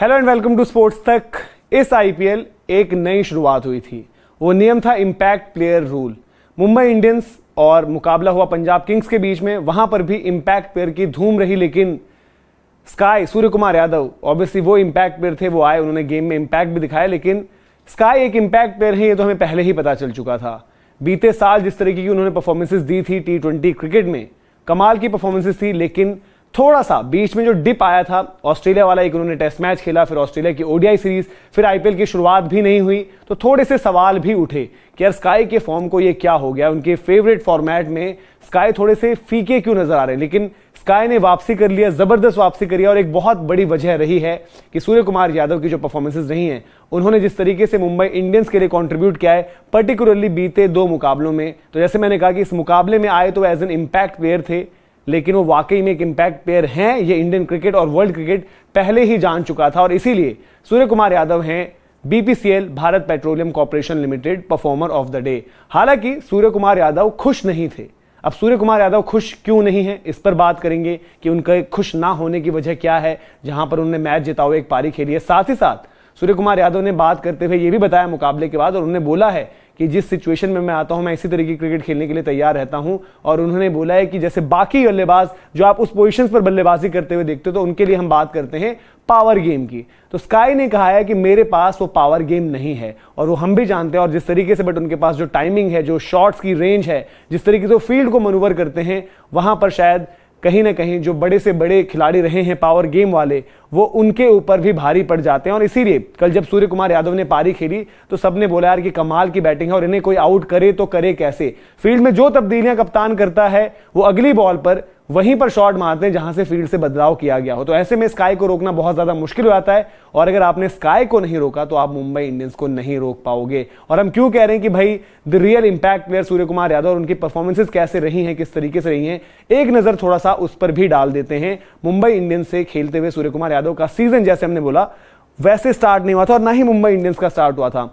hello and welcome to sports Tak इस IPL एक नई शुरुआत हुई थी वो नियम था impact player rule Mumbai Indians और मुकाबला हुआ पंजाब किंग्स के बीच में वहां पर भी इम्पैक्ट प्लेयर की धूम रही लेकिन स्काई सूर्य कुमार यादव ऑब्वियसली वो इम्पैक्ट प्लेयर थे वो आए उन्होंने गेम में इम्पैक्ट भी दिखाया लेकिन स्काई एक इम्पैक्ट प्लेयर है ये तो हमें पहले ही पता चल चुका था बीते साल जिस तरीके की उन्होंने परफॉर्मेंसेज दी थी टी क्रिकेट में कमाल की परफॉर्मेंसेज थी लेकिन थोड़ा सा बीच में जो डिप आया था ऑस्ट्रेलिया वाला एक उन्होंने टेस्ट मैच खेला फिर ऑस्ट्रेलिया की ओडीआई सीरीज फिर आईपीएल की शुरुआत भी नहीं हुई तो थोड़े से सवाल भी उठे कि यार स्काई के फॉर्म को ये क्या हो गया उनके फेवरेट फॉर्मेट में स्काई थोड़े से फीके क्यों नजर आ रहे हैं लेकिन स्काई ने वापसी कर लिया जबरदस्त वापसी करी और एक बहुत बड़ी वजह रही है कि सूर्य कुमार यादव की जो परफॉर्मेंसेज रही हैं उन्होंने जिस तरीके से मुंबई इंडियंस के लिए कॉन्ट्रीब्यूट किया है पर्टिकुलरली बीते दो मुकाबलों में तो जैसे मैंने कहा कि इस मुकाबले में आए तो एज एन इम्पैक्ट प्लेयर थे लेकिन वो वाकई में एक इम्पैक्ट प्लेयर हैं ये इंडियन क्रिकेट और वर्ल्ड क्रिकेट पहले ही जान चुका था और इसीलिए सूर्य कुमार यादव हैं BPCL Bharat Petroleum Corporation Limited performer of the day हालांकि सूर्य कुमार यादव खुश नहीं थे अब सूर्य कुमार यादव खुश क्यों नहीं है इस पर बात करेंगे कि उनके खुश ना होने की वजह क्या है जहां पर उन्होंने मैच जिता हुए एक पारी खेली है साथ ही साथ सूर्य कुमार यादव ने बात करते हुए ये भी बताया मुकाबले के बाद और उन्होंने बोला है कि जिस सिचुएशन में मैं आता हूं मैं इसी तरीके की क्रिकेट खेलने के लिए तैयार रहता हूं और उन्होंने बोला है कि जैसे बाकी बल्लेबाज जो आप उस पोजिशन पर बल्लेबाजी करते हुए देखते हो तो उनके लिए हम बात करते हैं पावर गेम की तो स्काई ने कहा है कि मेरे पास वो पावर गेम नहीं है और वो हम भी जानते हैं और जिस तरीके से बट उनके पास जो टाइमिंग है जो शॉट्स की रेंज है जिस तरीके से वो फील्ड को मनूवर करते हैं वहां पर शायद कहीं ना कहीं जो बड़े से बड़े खिलाड़ी रहे हैं पावर गेम वाले वो उनके ऊपर भी भारी पड़ जाते हैं और इसीलिए कल जब सूर्य कुमार यादव ने पारी खेली तो सबने बोला यार कि कमाल की बैटिंग है और इन्हें कोई आउट करे तो करे कैसे फील्ड में जो तब्दीलियां कप्तान करता है वो अगली बॉल पर वहीं पर शॉट मारते हैं जहां से फील्ड से बदलाव किया गया हो तो ऐसे में स्काई को रोकना बहुत ज्यादा मुश्किल हो जाता है और अगर आपने स्काई को नहीं रोका तो आप मुंबई इंडियंस को नहीं रोक पाओगे और हम क्यों कह रहे हैं कि भाई the real impact player Surya Kumar Yadav और उनकी परफॉर्मेंसेज कैसे रही हैं किस तरीके से रही हैं एक नजर थोड़ा सा उस पर भी डाल देते हैं मुंबई इंडियंस से खेलते हुए सूर्य कुमार यादव का सीजन जैसे हमने बोला वैसे स्टार्ट नहीं हुआ था और ना ही मुंबई इंडियंस का स्टार्ट हुआ था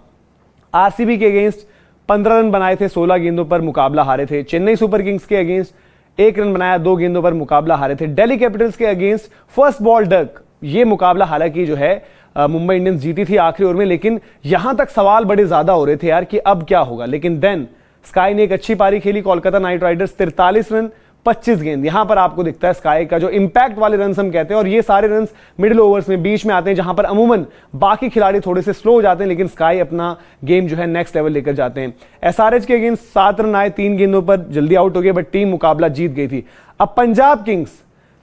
आरसीबी के अगेंस्ट पंद्रह रन बनाए थे सोलह गेंदों पर मुकाबला हारे थे चेन्नई सुपर किंग्स के अगेंस्ट एक रन बनाया दो गेंदों पर मुकाबला हारे थे डेली कैपिटल्स के अगेंस्ट फर्स्ट बॉल डक ये मुकाबला हालांकि जो है मुंबई इंडियंस जीती थी आखिरी ओवर में लेकिन यहां तक सवाल बड़े ज्यादा हो रहे थे यार कि अब क्या होगा लेकिन देन स्काई ने एक अच्छी पारी खेली कोलकाता नाइट राइडर्स तिरतालीस रन 25 गेंद यहां पर आपको दिखता है स्काई का जो इंपैक्ट वाले रन हम कहते हैं और ये सारे रन मिडिल ओवर्स में बीच में आते हैं जहां पर अमूमन बाकी खिलाड़ी थोड़े से स्लो हो जाते हैं लेकिन स्काई अपना गेम जो है नेक्स्ट लेवल लेकर जाते हैं एसआरएच के अगेंस्ट सात रन आए तीन गेंदों पर जल्दी आउट हो गए बट टीम मुकाबला जीत गई थी अब पंजाब किंग्स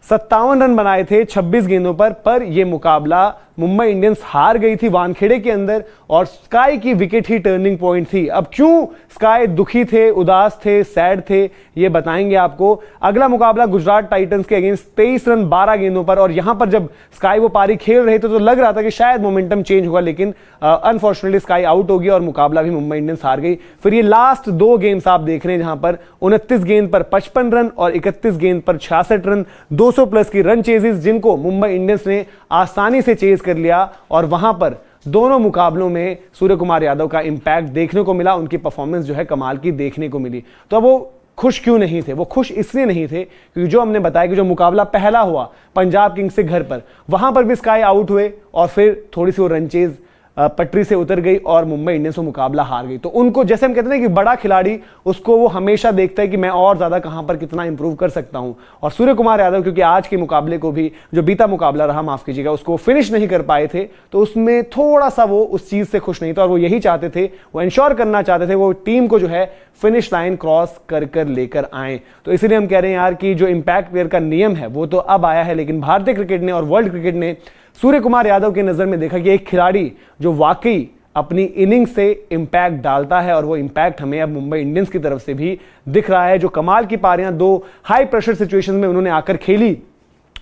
सत्तावन रन बनाए थे छब्बीस गेंदों पर पर यह मुकाबला मुंबई इंडियंस हार गई थी वानखेड़े के अंदर और स्काई की विकेट ही टर्निंग पॉइंट थी अब क्यों स्काई दुखी थे उदास थे सैड थे ये बताएंगे आपको अगला मुकाबला गुजरात टाइटंस के अगेंस्ट तेईस रन बारह गेंदों पर और यहां पर जब स्काई वो पारी खेल रहे थे तो लग रहा था कि शायद मोमेंटम चेंज होगा लेकिन अनफॉर्चुनेटली स्काई आउट हो गया और मुकाबला भी मुंबई इंडियंस हार गई फिर ये लास्ट दो गेम्स आप देख रहे हैं जहां पर उनतीस गेंद पर पचपन रन और इकतीस गेंद पर छियासठ रन दो प्लस की रन चेजेस जिनको मुंबई इंडियंस ने आसानी से चेज कर लिया और वहां पर दोनों मुकाबलों में सूर्य कुमार यादव का इंपैक्ट देखने को मिला उनकी परफॉर्मेंस जो है कमाल की देखने को मिली तो अब वो खुश क्यों नहीं थे वो खुश इसलिए नहीं थे क्योंकि जो हमने बताया कि जो मुकाबला पहला हुआ पंजाब किंग्स से घर पर वहां पर भी स्काई आउट हुए और फिर थोड़ी सी वो रनचेज़ पटरी से उतर गई और मुंबई इंडियंस को मुकाबला हार गई तो उनको जैसे हम कहते हैं कि बड़ा खिलाड़ी उसको वो हमेशा देखता है कि मैं और ज़्यादा कहां पर कितना इंप्रूव कर सकता हूं और सूर्य कुमार यादव क्योंकि आज के मुकाबले को भी जो बीता मुकाबला रहा माफ़ कीजिएगा उसको फिनिश नहीं कर पाए थे तो उसमें थोड़ा सा वो उस चीज़ से खुश नहीं था और वो यही चाहते थे वो इंश्योर करना चाहते थे वो टीम को जो है फिनिश लाइन क्रॉस कर कर लेकर आए तो इसीलिए हम कह रहे हैं यार कि जो इंपैक्ट प्लेयर का नियम है वो तो अब आया है लेकिन भारतीय क्रिकेट ने और वर्ल्ड क्रिकेट ने सूर्य कुमार यादव की नज़र में देखा कि एक खिलाड़ी जो वाकई अपनी इनिंग से इंपैक्ट डालता है और वो इंपैक्ट हमें अब मुंबई इंडियंस की तरफ से भी दिख रहा है जो कमाल की पारियां दो हाई प्रेशर सिचुएशन में उन्होंने आकर खेली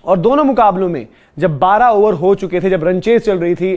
और दोनों मुकाबलों में जब 12 ओवर हो चुके थे जब रनचेज चल रही थी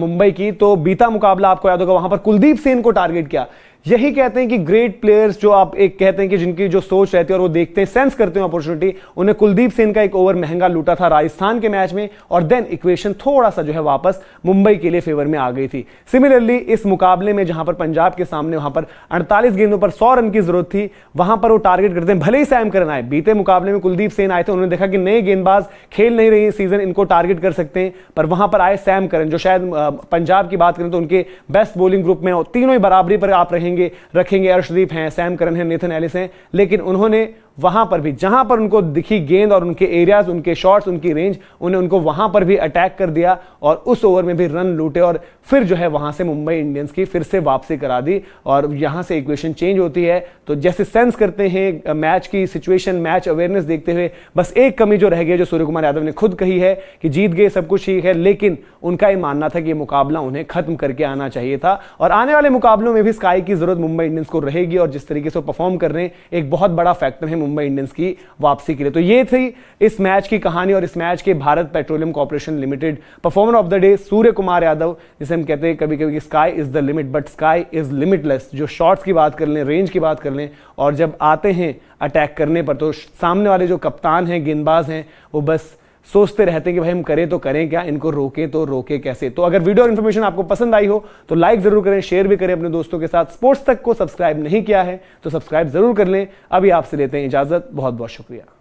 मुंबई की तो बीता मुकाबला आपको याद होगा वहां पर कुलदीप सेन को टारगेट किया यही कहते हैं कि ग्रेट प्लेयर्स जो आप एक कहते हैं कि जिनकी जो सोच रहती है और वो देखते हैं सेंस करते हैं अपॉर्चुनिटी उन्हें कुलदीप सेन का एक ओवर महंगा लूटा था राजस्थान के मैच में और देन इक्वेशन थोड़ा सा जो है वापस मुंबई के लिए फेवर में आ गई थी सिमिलरली इस मुकाबले में जहां पर पंजाब के सामने वहां पर अड़तालीस गेंदों पर सौ रन की जरूरत थी वहां पर वो टारगेट करते हैं भले ही सैम करना आए बीते मुकाबले में कुलदीप सेन आए थे उन्होंने देखा कि नए गेंदबाज खेल नहीं रहे सीजन इनको टारगेट कर सकते हैं पर वहां पर आए सैम करन जो शायद पंजाब की बात करें तो उनके बेस्ट बॉलिंग ग्रुप में तीनों ही बराबरी पर आप रहे रहेंगे रखेंगे अर्शदीप हैं सैम करन हैं नेथन एलिस हैं लेकिन उन्होंने वहां पर भी जहां पर उनको दिखी गेंद और उनके एरियाज उनके शॉट्स उनकी रेंज उन्हें उनको वहां पर भी अटैक कर दिया और उस ओवर में भी रन लूटे और फिर जो है वहां से मुंबई इंडियंस की फिर से वापसी करा दी और यहां से इक्वेशन चेंज होती है तो जैसे सेंस करते हैं मैच की सिचुएशन मैच अवेयरनेस देखते हुए बस एक कमी जो रह गई जो सूर्य कुमार यादव ने खुद कही है कि जीत गए सब कुछ ठीक है लेकिन उनका यह मानना था कि मुकाबला उन्हें खत्म करके आना चाहिए था और आने वाले मुकाबलों में भी स्काई की जरूरत मुंबई इंडियंस को रहेगी और जिस तरीके से परफॉर्म कर रहे हैं एक बहुत बड़ा फैक्टर है मुंबई इंडियंस की वापसी के लिए तो ये थी इस मैच की कहानी और इस मैच के Bharat Petroleum Corporation Limited performer of the day Surya Kumar Yadav जिसे हम कहते हैं कभी कभी sky is the limit but sky is limitless जो शॉट्स की बात कर लें रेंज की बात कर लें और जब आते हैं अटैक करने पर तो सामने वाले जो कप्तान हैं गेंदबाज हैं वो बस सोचते रहते हैं कि भाई हम करें तो करें क्या इनको रोकें तो रोकें कैसे तो अगर वीडियो और इन्फॉर्मेशन आपको पसंद आई हो तो लाइक जरूर करें शेयर भी करें अपने दोस्तों के साथ स्पोर्ट्स तक को सब्सक्राइब नहीं किया है तो सब्सक्राइब जरूर कर लें अभी आपसे लेते हैं इजाजत बहुत बहुत शुक्रिया